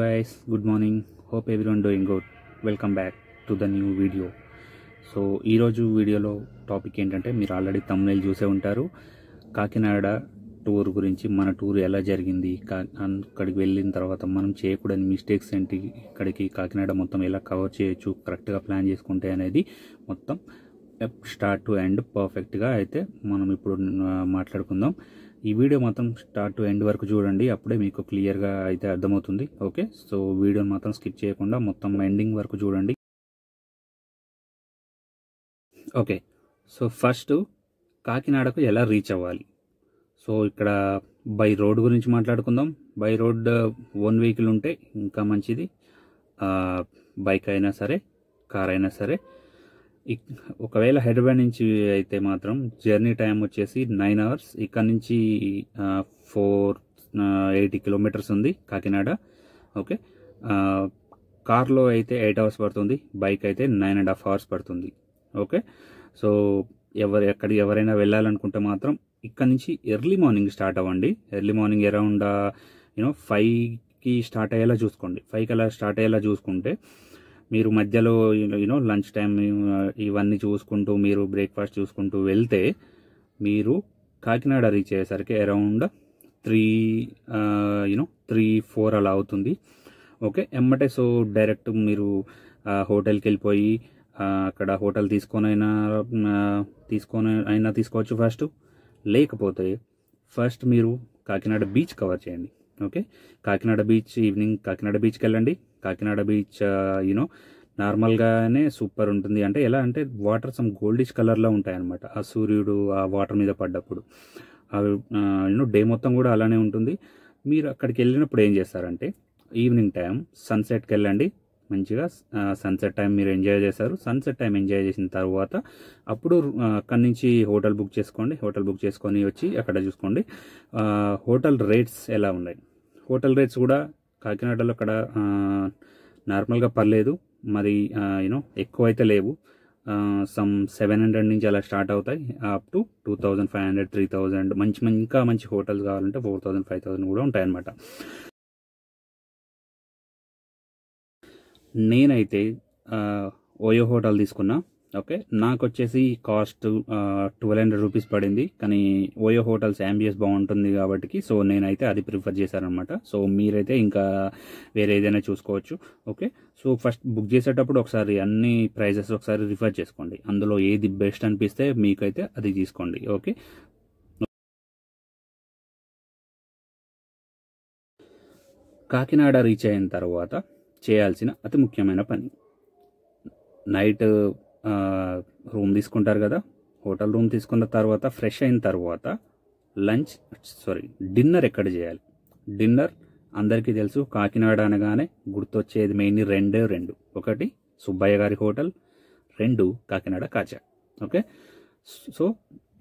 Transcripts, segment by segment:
boys good morning hope hope one doing good welcome back to the new video so ఈరోజు వీడియోలో topic ఏంటంటే మీరు already తమ్ముళ్ళు చూసే ఉంటారు కాకినాడ టూర్ గురించి మన టూర్ ఎలా జరిగింది అక్కడికి వెళ్ళిన తర్వాత మనం చేయకూడని మిస్టేక్స్ ఏంటి ఇక్కడికి కాకినాడ మొత్తం ఎలా కవర్ చేయొచ్చు కరెక్ట్గా ప్లాన్ చేసుకుంటే అనేది మొత్తం స్టార్ట్ టు ఎండ్ పర్ఫెక్ట్గా అయితే మనం ఇప్పుడు మాట్లాడుకుందాం ఈ వీడియో మాత్రం స్టార్ట్ టు ఎండ్ వరకు చూడండి అప్పుడే మీకు క్లియర్గా అయితే అర్థమవుతుంది ఓకే సో వీడియోని మాత్రం స్కిప్ చేయకుండా మొత్తం ఎండింగ్ వరకు చూడండి ఓకే సో ఫస్ట్ కాకినాడకు ఎలా రీచ్ అవ్వాలి సో ఇక్కడ బై రోడ్ గురించి మాట్లాడుకుందాం బై రోడ్ ఓన్ వెహికల్ ఉంటే ఇంకా మంచిది బైక్ అయినా సరే కార్ అయినా సరే ఒకవేళ హైదరాబాద్ నుంచి అయితే మాత్రం జర్నీ టైం వచ్చేసి నైన్ అవర్స్ ఇక్కడ నుంచి ఫోర్ ఎయిటీ కిలోమీటర్స్ ఉంది కాకినాడ ఓకే కార్లో అయితే ఎయిట్ అవర్స్ పడుతుంది బైక్ అయితే నైన్ అండ్ హాఫ్ అవర్స్ పడుతుంది ఓకే సో ఎవరు ఎక్కడికి ఎవరైనా వెళ్ళాలనుకుంటే మాత్రం ఇక్కడ నుంచి ఎర్లీ మార్నింగ్ స్టార్ట్ అవ్వండి ఎర్లీ మార్నింగ్ అరౌండ్ యూనో ఫైవ్కి స్టార్ట్ అయ్యేలా చూసుకోండి ఫైవ్కి అలా స్టార్ట్ అయ్యేలా చూసుకుంటే మీరు మధ్యలో యూనో లంచ్ టైం ఇవన్నీ చూసుకుంటూ మీరు బ్రేక్ఫాస్ట్ చూసుకుంటూ వెళ్తే మీరు కాకినాడ రీచ్ అయ్యేసరికి around three you know three four అలా అవుతుంది ఓకే ఎమ్మటే సో డైరెక్ట్ మీరు హోటల్కి uh, వెళ్ళిపోయి uh, అక్కడ హోటల్ తీసుకొని అయినా uh, తీసుకొని అయినా తీసుకోవచ్చు ఫస్ట్ లేకపోతే ఫస్ట్ మీరు కాకినాడ బీచ్ కవర్ చేయండి okay Kakinada beach evening Kakinada బీచ్కి వెళ్ళండి కాకినాడ బీచ్ యూనో నార్మల్గానే సూపర్ ఉంటుంది అంటే ఎలా అంటే వాటర్ సమ్ గోల్డిష్ కలర్లో ఉంటాయన్నమాట ఆ సూర్యుడు ఆ వాటర్ మీద పడ్డప్పుడు అవి యూనో డే మొత్తం కూడా అలానే ఉంటుంది మీరు అక్కడికి వెళ్ళినప్పుడు ఏం చేస్తారంటే ఈవినింగ్ టైం సన్సెట్కి వెళ్ళండి మంచిగా సన్సెట్ టైం మీరు ఎంజాయ్ చేశారు సన్సెట్ టైం ఎంజాయ్ చేసిన తర్వాత అప్పుడు అక్కడి నుంచి హోటల్ బుక్ చేసుకోండి హోటల్ బుక్ చేసుకొని వచ్చి అక్కడ చూసుకోండి హోటల్ రేట్స్ ఎలా ఉన్నాయి హోటల్ రేట్స్ కూడా కాకినాడలో అక్కడ నార్మల్గా పర్లేదు మరి యూనో ఎక్కువ అయితే లేవు సమ్ సెవెన్ హండ్రెడ్ నుంచి అలా స్టార్ట్ అవుతాయి up to two thousand five hundred three thousand మంచి మంచి ఇంకా మంచి హోటల్స్ కావాలంటే ఫోర్ థౌజండ్ ఫైవ్ థౌజండ్ కూడా ఉంటాయన్నమాట నేనైతే ఓయో హోటల్ తీసుకున్నా ఓకే నాకు వచ్చేసి కాస్ట్ ట్వెల్వ్ హండ్రెడ్ రూపీస్ పడింది కానీ ఓయో హోటల్స్ యాంబియస్ బాగుంటుంది కాబట్టి సో నేనైతే అది ప్రిఫర్ చేశానమాట సో మీరైతే ఇంకా వేరే ఏదైనా చూసుకోవచ్చు ఓకే సో ఫస్ట్ బుక్ చేసేటప్పుడు ఒకసారి అన్ని ప్రైజెస్ ఒకసారి రిఫర్ చేసుకోండి అందులో ఏది బెస్ట్ అనిపిస్తే మీకైతే అది తీసుకోండి ఓకే కాకినాడ రీచ్ అయిన తర్వాత చేయాల్సిన అతి ముఖ్యమైన పని నైట్ రూమ్ తీసుకుంటారు కదా హోటల్ రూమ్ తీసుకున్న తర్వాత ఫ్రెష్ అయిన తర్వాత లంచ్ సారీ డిన్నర్ ఎక్కడ చేయాలి డిన్నర్ అందరికీ తెలుసు కాకినాడ అనగానే గుర్తొచ్చేది మెయిన్లీ రెండే రెండు ఒకటి సుబ్బయ్య గారి హోటల్ రెండు కాకినాడ కాచా ఓకే సో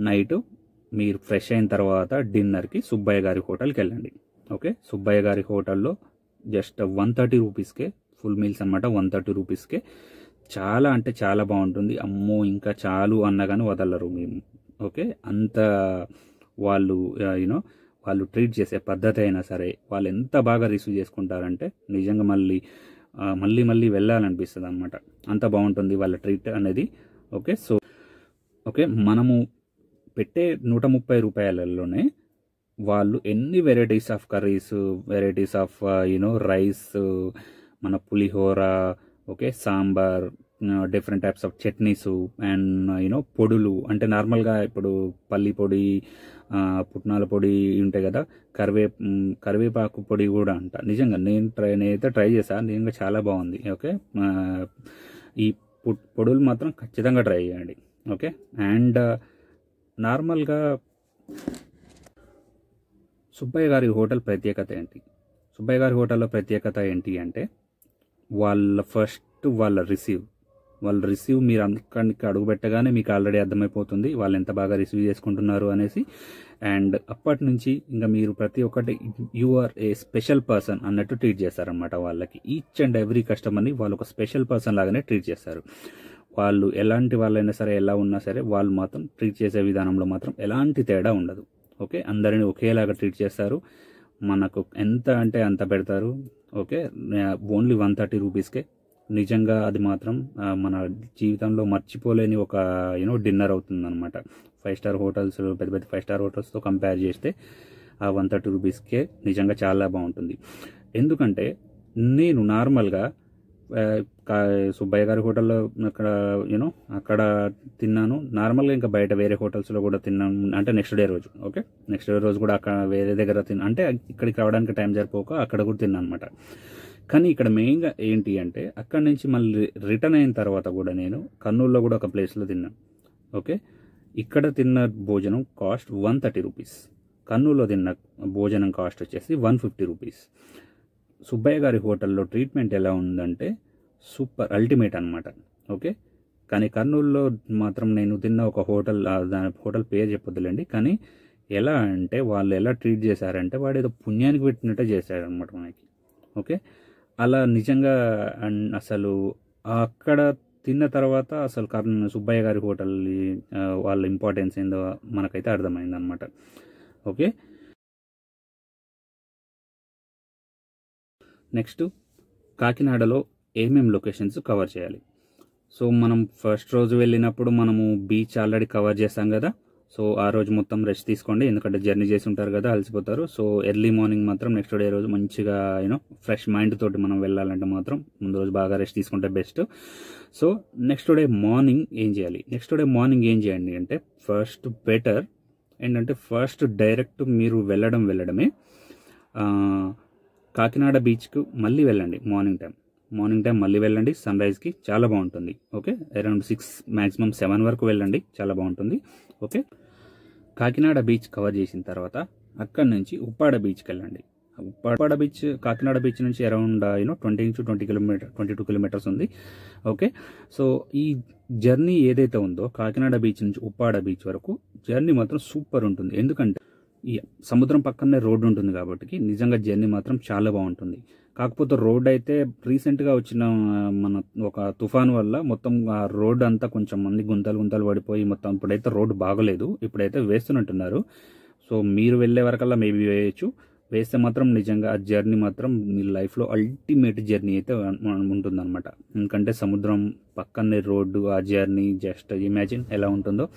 నైట్ మీరు ఫ్రెష్ అయిన తర్వాత డిన్నర్కి సుబ్బయ్య గారి హోటల్కి వెళ్ళండి ఓకే సుబ్బయ్య గారి హోటల్లో జస్ట్ వన్ థర్టీ రూపీస్కే ఫుల్ మీల్స్ అనమాట వన్ థర్టీ రూపీస్కే చాలా అంటే చాలా బాగుంటుంది అమ్మో ఇంకా చాలు అన్నగాని వదలరు మేము ఓకే అంత వాళ్ళు యూనో వాళ్ళు ట్రీట్ చేసే పద్ధతి అయినా సరే వాళ్ళు ఎంత బాగా రిసీవ్ చేసుకుంటారంటే నిజంగా మళ్ళీ మళ్ళీ మళ్ళీ వెళ్ళాలనిపిస్తుంది అనమాట అంత బాగుంటుంది వాళ్ళ ట్రీట్ అనేది ఓకే సో ఓకే మనము పెట్టే నూట ముప్పై రూపాయలలోనే వాళ్ళు ఎన్ని varieties of curries varieties of you know rice మన pulihora okay sambar different types of chutneys and you know uh, పొడులు అంటే నార్మల్గా ఇప్పుడు పల్లి పొడి పుట్నాల పొడి ఉంటాయి కదా కరివే కరివేపాకు పొడి కూడా అంట నిజంగా నేను ట్రై నేనైతే ట్రై చేశాను నిజంగా చాలా బాగుంది ఓకే ఈ పొడులు మాత్రం ఖచ్చితంగా ట్రై చేయండి ఓకే అండ్ uh, నార్మల్గా సుబ్బయ్య గారి హోటల్ ప్రత్యేకత ఏంటి సుబ్బయ్య గారి హోటల్లో ప్రత్యేకత ఏంటి అంటే వాళ్ళ ఫస్ట్ వాళ్ళ రిసీవ్ వాళ్ళ రిసీవ్ మీరు అక్కడికి అడుగు పెట్టగానే మీకు ఆల్రెడీ అర్థమైపోతుంది వాళ్ళు ఎంత బాగా రిసీవ్ చేసుకుంటున్నారు అనేసి అండ్ అప్పటి నుంచి ఇంకా మీరు ప్రతి ఒక్కటి you are a special person అన్నట్టు ట్రీట్ చేస్తారనమాట వాళ్ళకి ఈచ్ అండ్ ఎవ్రీ కస్టమర్ని వాళ్ళు ఒక స్పెషల్ పర్సన్ లాగానే ట్రీట్ చేస్తారు వాళ్ళు ఎలాంటి వాళ్ళైనా సరే ఎలా ఉన్నా సరే వాళ్ళు మాత్రం ట్రీట్ చేసే విధానంలో మాత్రం ఎలాంటి తేడా ఉండదు ఓకే అందరిని ఒకేలాగా ట్రీట్ చేస్తారు మనకు ఎంత అంటే అంత పెడతారు ఓకే ఓన్లీ వన్ థర్టీ రూపీస్కే నిజంగా అది మాత్రం మన జీవితంలో మర్చిపోలేని ఒక యూనో డిన్నర్ అవుతుంది అనమాట ఫైవ్ స్టార్ హోటల్స్ పెద్ద పెద్ద ఫైవ్ స్టార్ హోటల్స్తో కంపేర్ చేస్తే ఆ వన్ థర్టీ రూపీస్కే నిజంగా చాలా బాగుంటుంది ఎందుకంటే నేను నార్మల్గా సుబ్బయ్య గారి హోటల్లో అక్కడ యూనో అక్కడ తిన్నాను నార్మల్గా ఇంకా బయట వేరే హోటల్స్లో కూడా తిన్నాను అంటే నెక్స్ట్ డే రోజు ఓకే నెక్స్ట్ డే రోజు కూడా అక్కడ వేరే దగ్గర తిన్నా అంటే ఇక్కడికి రావడానికి టైం జరిపోక అక్కడ కూడా తిన్నాను అనమాట కానీ ఇక్కడ మెయిన్గా ఏంటి అంటే అక్కడి నుంచి మళ్ళీ రిటర్న్ అయిన తర్వాత కూడా నేను కర్నూలులో కూడా ఒక ప్లేస్లో తిన్నాను ఓకే ఇక్కడ తిన్న భోజనం కాస్ట్ వన్ థర్టీ రూపీస్ కర్నూలులో తిన్న భోజనం కాస్ట్ వచ్చేసి వన్ ఫిఫ్టీ రూపీస్ సుబ్బయ్య గారి హోటల్లో ట్రీట్మెంట్ ఎలా ఉందంటే సూపర్ అల్టిమేట్ అనమాట ఓకే కానీ కర్నూలులో మాత్రం నేను తిన్న ఒక హోటల్ దాని హోటల్ పేరు చెప్పొద్దులేండి కానీ ఎలా అంటే వాళ్ళు ఎలా ట్రీట్ చేశారంటే వాడు ఏదో పుణ్యానికి పెట్టినట్టే చేశాడనమాట మనకి ఓకే అలా నిజంగా అసలు అక్కడ తిన్న తర్వాత అసలు కర్ణ సుబ్బయ్య గారి హోటల్ వాళ్ళ ఇంపార్టెన్స్ ఏందో మనకైతే అర్థమైందనమాట ఓకే నెక్స్ట్ కాకినాడలో ఏమేమి లొకేషన్స్ కవర్ చేయాలి సో మనం ఫస్ట్ రోజు వెళ్ళినప్పుడు మనము బీచ్ ఆల్రెడీ కవర్ చేస్తాం కదా సో ఆ రోజు మొత్తం రెస్ట్ తీసుకోండి ఎందుకంటే జర్నీ చేసి ఉంటారు కదా అలసిపోతారు సో ఎర్లీ మార్నింగ్ మాత్రం నెక్స్ట్ డే రోజు మంచిగా యూనో ఫ్రెష్ మైండ్ తోటి మనం వెళ్ళాలంటే మాత్రం ముందు రోజు బాగా రెస్ట్ తీసుకుంటే best so next day morning ఏం చేయాలి నెక్స్ట్ డే మార్నింగ్ ఏం చేయండి అంటే ఫస్ట్ బెటర్ ఏంటంటే ఫస్ట్ డైరెక్ట్ మీరు వెళ్ళడం వెళ్ళడమే కాకినాడ బీచ్కు మళ్ళీ వెళ్ళండి మార్నింగ్ టైం మార్నింగ్ టైం మళ్ళీ వెళ్ళండి సన్ రైజ్కి చాలా బాగుంటుంది okay around six maximum seven వరకు వెళ్ళండి చాలా బాగుంటుంది ఓకే కాకినాడ బీచ్ కవర్ చేసిన తర్వాత అక్కడ నుంచి ఉప్పాడ బీచ్కి వెళ్ళండి ఉప్పాడ బీచ్ కాకినాడ బీచ్ నుంచి అరౌండ్ యూనో ట్వంటీ నుంచి twenty kilometre twenty two kilometres ఉంది ఓకే సో ఈ జర్నీ ఏదైతే ఉందో కాకినాడ బీచ్ నుంచి ఉప్పాడ బీచ్ వరకు జర్నీ మాత్రం సూపర్ ఉంటుంది ఎందుకంటే ఈ సముద్రం పక్కనే రోడ్డు ఉంటుంది కాబట్టి నిజంగా జర్నీ మాత్రం చాలా బాగుంటుంది కాకపోతే రోడ్ అయితే రీసెంట్గా వచ్చిన మన ఒక తుఫాన్ వల్ల మొత్తం ఆ రోడ్ అంతా కొంచెం మంది గుంతలు గుంతలు పడిపోయి మొత్తం ఇప్పుడైతే రోడ్ బాగలేదు ఇప్పుడైతే వేస్తున్నట్టున్నారు సో మీరు వెళ్ళే వరకల్లా మేబీ వేయచ్చు వేస్తే మాత్రం నిజంగా ఆ జర్నీ మాత్రం మీ లైఫ్లో అల్టిమేట్ జర్నీ అయితే అనమాట ఎందుకంటే సముద్రం పక్కనే రోడ్డు ఆ జర్నీ జస్ట్ ఇమాజిన్ ఎలా ఉంటుందో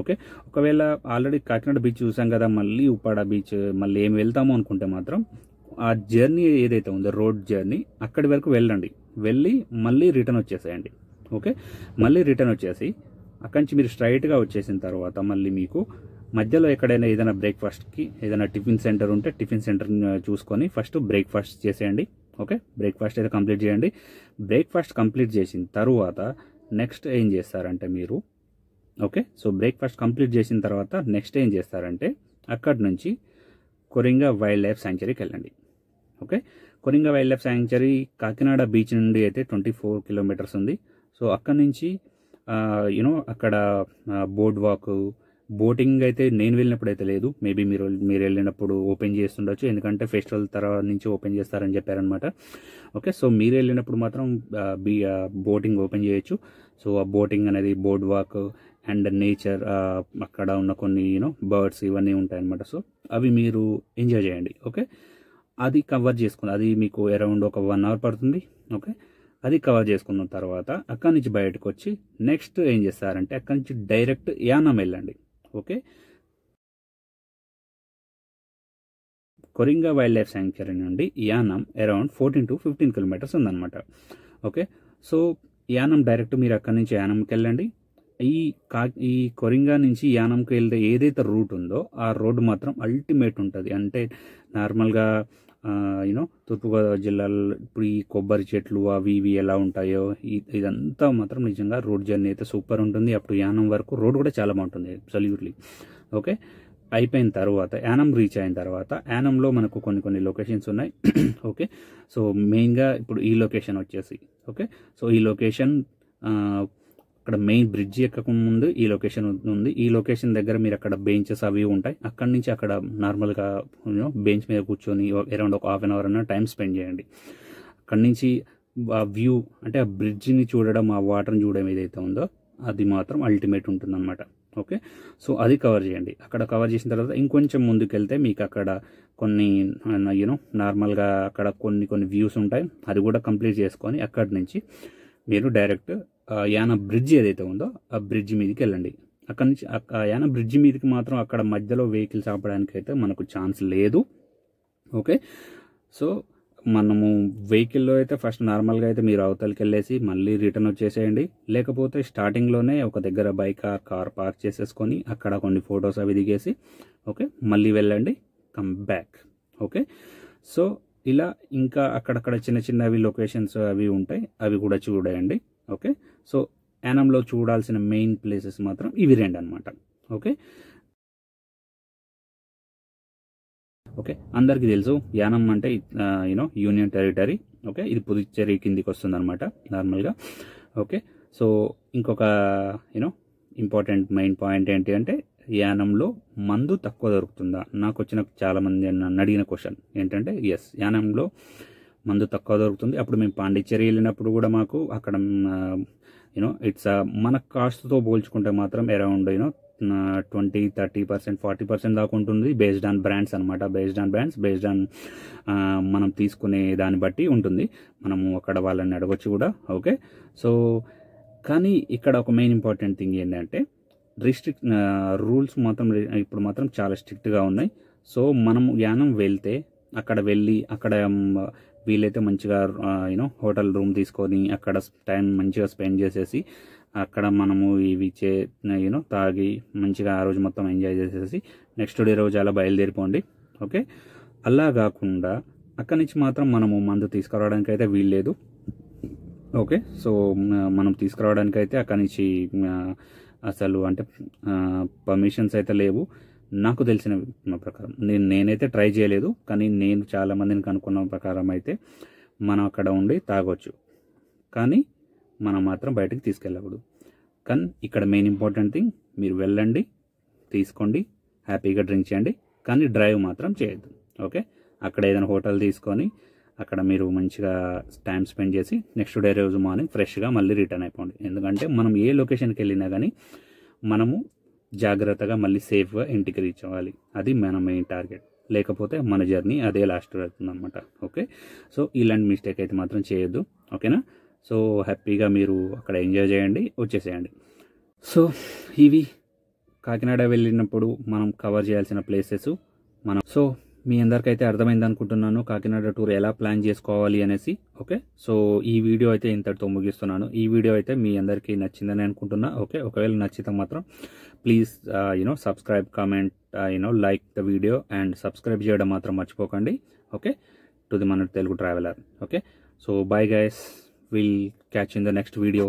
ఓకే ఒకవేళ ఆల్రెడీ కాకినాడ బీచ్ చూసాం కదా మళ్ళీ ఉప్పాడ బీచ్ మళ్ళీ ఏం వెళ్తామో అనుకుంటే మాత్రం ఆ జర్నీ ఏదైతే ఉందో రోడ్ జర్నీ అక్కడి వరకు వెళ్ళండి వెళ్ళి మళ్ళీ రిటర్న్ వచ్చేసేయండి ఓకే మళ్ళీ రిటర్న్ వచ్చేసి అక్కడి నుంచి మీరు స్ట్రైట్గా వచ్చేసిన తర్వాత మళ్ళీ మీకు మధ్యలో ఎక్కడైనా ఏదైనా బ్రేక్ఫాస్ట్కి ఏదైనా టిఫిన్ సెంటర్ ఉంటే టిఫిన్ సెంటర్ చూసుకొని ఫస్ట్ బ్రేక్ఫాస్ట్ చేసేయండి ఓకే బ్రేక్ఫాస్ట్ అయితే కంప్లీట్ చేయండి బ్రేక్ఫాస్ట్ కంప్లీట్ చేసిన తర్వాత నెక్స్ట్ ఏం చేస్తారంటే మీరు ఓకే సో బ్రేక్ఫాస్ట్ కంప్లీట్ చేసిన తర్వాత నెక్స్ట్ ఏం చేస్తారంటే అక్కడి నుంచి కొరింగా వైల్డ్ లైఫ్ సాంచురీకి వెళ్ళండి okay Coringa wildlife sanctuary Kakinada beach నుండి అయితే ట్వంటీ ఫోర్ కిలోమీటర్స్ ఉంది సో అక్కడ నుంచి యూనో అక్కడ బోర్డ్ వాక్ బోటింగ్ అయితే నేను వెళ్ళినప్పుడు అయితే లేదు మేబీ మీరు మీరు వెళ్ళినప్పుడు ఓపెన్ చేస్తుండొచ్చు ఎందుకంటే ఫెస్టివల్ తర్వాత నుంచి ఓపెన్ చేస్తారని చెప్పారనమాట ఓకే సో మీరు వెళ్ళినప్పుడు మాత్రం బీ బోటింగ్ ఓపెన్ చేయొచ్చు సో ఆ బోటింగ్ అనేది బోర్డ్ వాక్ అండ్ నేచర్ అక్కడ ఉన్న కొన్ని యూనో బర్డ్స్ ఇవన్నీ ఉంటాయన్నమాట సో అవి మీరు ఎంజాయ్ చేయండి ఓకే అది కవర్ చేసుకుని అది మీకు అరౌండ్ ఒక వన్ అవర్ పడుతుంది ఓకే అది కవర్ చేసుకున్న తర్వాత అక్కడి నుంచి బయటకు వచ్చి నెక్స్ట్ ఏం చేస్తారంటే అక్కడి నుంచి డైరెక్ట్ యానం వెళ్ళండి okay Coringa wildlife sanctuary నుండి Yanam around fourteen to fifteen kilometres ఉందన్నమాట ఓకే సో యానం డైరెక్ట్ మీరు అక్కడి నుంచి యానంకి వెళ్ళండి ఈ కా ఈ కొరింగా నుంచి యానంకి వెళ్తే ఏదైతే రూట్ ఉందో ఆ రోడ్డు మాత్రం అల్టిమేట్ ఉంటుంది అంటే నార్మల్గా యూనో తూర్పుగోదావరి జిల్లాలో ఇప్పుడు ఈ కొబ్బరి చెట్లు అవి ఇవి ఎలా ఉంటాయో ఇదంతా మాత్రం నిజంగా రోడ్ జర్నీ అయితే సూపర్ ఉంటుంది అప్పుడు యానం వరకు రోడ్ కూడా చాలా బాగుంటుంది సల్యూట్లీ ఓకే అయిపోయిన తర్వాత యానం రీచ్ అయిన తర్వాత యానంలో మనకు కొన్ని కొన్ని లొకేషన్స్ ఉన్నాయి ఓకే సో మెయిన్గా ఇప్పుడు ఈ లొకేషన్ వచ్చేసి ఓకే సో ఈ లొకేషన్ అక్కడ మెయిన్ బ్రిడ్జ్ ఎక్కకముందు ఈ లొకేషన్ ఉంది ఈ లొకేషన్ దగ్గర మీరు అక్కడ బెంచెస్ అవి ఉంటాయి అక్కడ నుంచి అక్కడ నార్మల్గా బెంచ్ మీద కూర్చొని అరౌండ్ ఒక హాఫ్ అన్ అవర్ అన్నా టైం స్పెండ్ చేయండి అక్కడి నుంచి ఆ వ్యూ అంటే ఆ బ్రిడ్జ్ని చూడడం ఆ వాటర్ని చూడడం ఏదైతే ఉందో అది మాత్రం అల్టిమేట్ ఉంటుందన్నమాట ఓకే సో అది కవర్ చేయండి అక్కడ కవర్ చేసిన తర్వాత ఇంకొంచెం ముందుకు వెళ్తే మీకు అక్కడ కొన్ని యూనో నార్మల్గా అక్కడ కొన్ని కొన్ని వ్యూస్ ఉంటాయి అది కూడా కంప్లీట్ చేసుకొని అక్కడి నుంచి మీరు డైరెక్ట్ యాన బ్రిడ్జ్ ఏదైతే ఉందో ఆ బ్రిడ్జ్ మీదకి వెళ్ళండి అక్కడి నుంచి యాన బ్రిడ్జ్ మీదకి మాత్రం అక్కడ మధ్యలో వెహికల్స్ ఆపడానికి అయితే మనకు ఛాన్స్ లేదు ఓకే సో మనము వెహికల్లో అయితే ఫస్ట్ నార్మల్గా అయితే మీరు అవతలకి వెళ్ళేసి మళ్ళీ రిటర్న్ వచ్చేసేయండి లేకపోతే స్టార్టింగ్లోనే ఒక దగ్గర బైక్ కార్ పార్క్ చేసేసుకొని అక్కడ కొన్ని ఫొటోస్ అవి దిగేసి ఓకే మళ్ళీ వెళ్ళండి కమ్ బ్యాక్ ఓకే సో ఇలా ఇంకా అక్కడక్కడ చిన్న చిన్నవి లొకేషన్స్ అవి ఉంటాయి అవి కూడా చూడండి ఓకే సో యానంలో చూడాల్సిన మెయిన్ ప్లేసెస్ మాత్రం ఇవి రెండు అనమాట ఓకే ఓకే అందరికీ తెలుసు యానం అంటే యూనో యూనియన్ టెరిటరీ ఓకే ఇది పుదుచ్చేరి కిందికి వస్తుంది అనమాట నార్మల్గా ఓకే సో ఇంకొక యూనో ఇంపార్టెంట్ మెయిన్ పాయింట్ ఏంటి అంటే యానంలో మందు తక్కువ దొరుకుతుందా నాకు వచ్చిన చాలామంది అడిగిన క్వశ్చన్ ఏంటంటే ఎస్ యానంలో మందు తక్కువ దొరుకుతుంది అప్పుడు మేము పాండిచ్చేరి వెళ్ళినప్పుడు కూడా మాకు అక్కడ యూనో ఇట్స్ మన కాస్ట్తో పోల్చుకుంటే మాత్రం around you know twenty thirty percent forty percent దాకా ఉంటుంది బేస్డ్ ఆన్ బ్రాండ్స్ అనమాట based on brands based on మనం తీసుకునే దాన్ని బట్టి ఉంటుంది మనము అక్కడ వాళ్ళని అడగొచ్చు కూడా ఓకే సో కానీ ఇక్కడ ఒక మెయిన్ ఇంపార్టెంట్ థింగ్ ఏంటంటే రిస్ట్రిక్ట్ రూల్స్ మాత్రం ఇప్పుడు మాత్రం చాలా స్ట్రిక్ట్గా ఉన్నాయి సో మనం యానం వెళ్తే అక్కడ వెళ్ళి అక్కడ వీలైతే మంచిగా యూనో హోటల్ రూమ్ తీసుకొని అక్కడ టైం మంచిగా స్పెండ్ చేసేసి అక్కడ మనము ఇవి చే యూనో తాగి మంచిగా ఆ రోజు మొత్తం ఎంజాయ్ చేసేసి నెక్స్ట్ డే రోజు అలా బయలుదేరిపోండి ఓకే అలా కాకుండా అక్కడి నుంచి మాత్రం మనము మందు తీసుకురావడానికి అయితే వీల్లేదు ఓకే సో మనం తీసుకురావడానికి అయితే అక్కడి నుంచి అసలు అంటే పర్మిషన్స్ అయితే లేవు నాకు తెలిసిన ప్రకారం నేను నేనైతే ట్రై చేయలేదు కానీ నేను చాలా మందిని కనుక్కున్న ప్రకారం అయితే మనం అక్కడ ఉండి తాగొచ్చు కానీ మనం మాత్రం బయటకు తీసుకెళ్ళకూడదు కానీ ఇక్కడ మెయిన్ ఇంపార్టెంట్ థింగ్ మీరు వెళ్ళండి తీసుకోండి హ్యాపీగా డ్రింక్ చేయండి కానీ డ్రైవ్ మాత్రం చేయొద్దు ఓకే అక్కడ ఏదైనా హోటల్ తీసుకొని అక్కడ మీరు మంచిగా టైం స్పెండ్ చేసి నెక్స్ట్ డే రోజు మార్నింగ్ ఫ్రెష్గా మళ్ళీ రిటర్న్ అయిపోండి ఎందుకంటే మనం ఏ లొకేషన్కి వెళ్ళినా కానీ మనము జాగ్రత్తగా మళ్ళీ సేఫ్గా ఇంటికి రీచ్ అవ్వాలి అది మన మెయిన్ టార్గెట్ లేకపోతే మన జర్నీ అదే లాస్ట్ అవుతుంది అనమాట ఓకే సో ఇలాంటి మిస్టేక్ అయితే మాత్రం చేయొద్దు ఓకేనా సో హ్యాపీగా మీరు అక్కడ ఎంజాయ్ చేయండి వచ్చేసేయండి సో ఇవి కాకినాడ వెళ్ళినప్పుడు మనం కవర్ చేయాల్సిన ప్లేసెస్ మనం సో మీ అందరికైతే అర్థమైంది అనుకుంటున్నాను కాకినాడ టూర్ ఎలా ప్లాన్ చేసుకోవాలి అనేసి ఓకే సో ఈ వీడియో అయితే ఇంతటితో ముగిస్తున్నాను ఈ వీడియో అయితే మీ అందరికీ నచ్చిందని అనుకుంటున్నా ఓకే ఒకవేళ నచ్చితే మాత్రం please you know subscribe comment you know like the video and subscribe చేయడం మాత్రం మర్చిపోకండి ఓకే టు ది మన Telugu traveller okay so bye guys will catch in the next video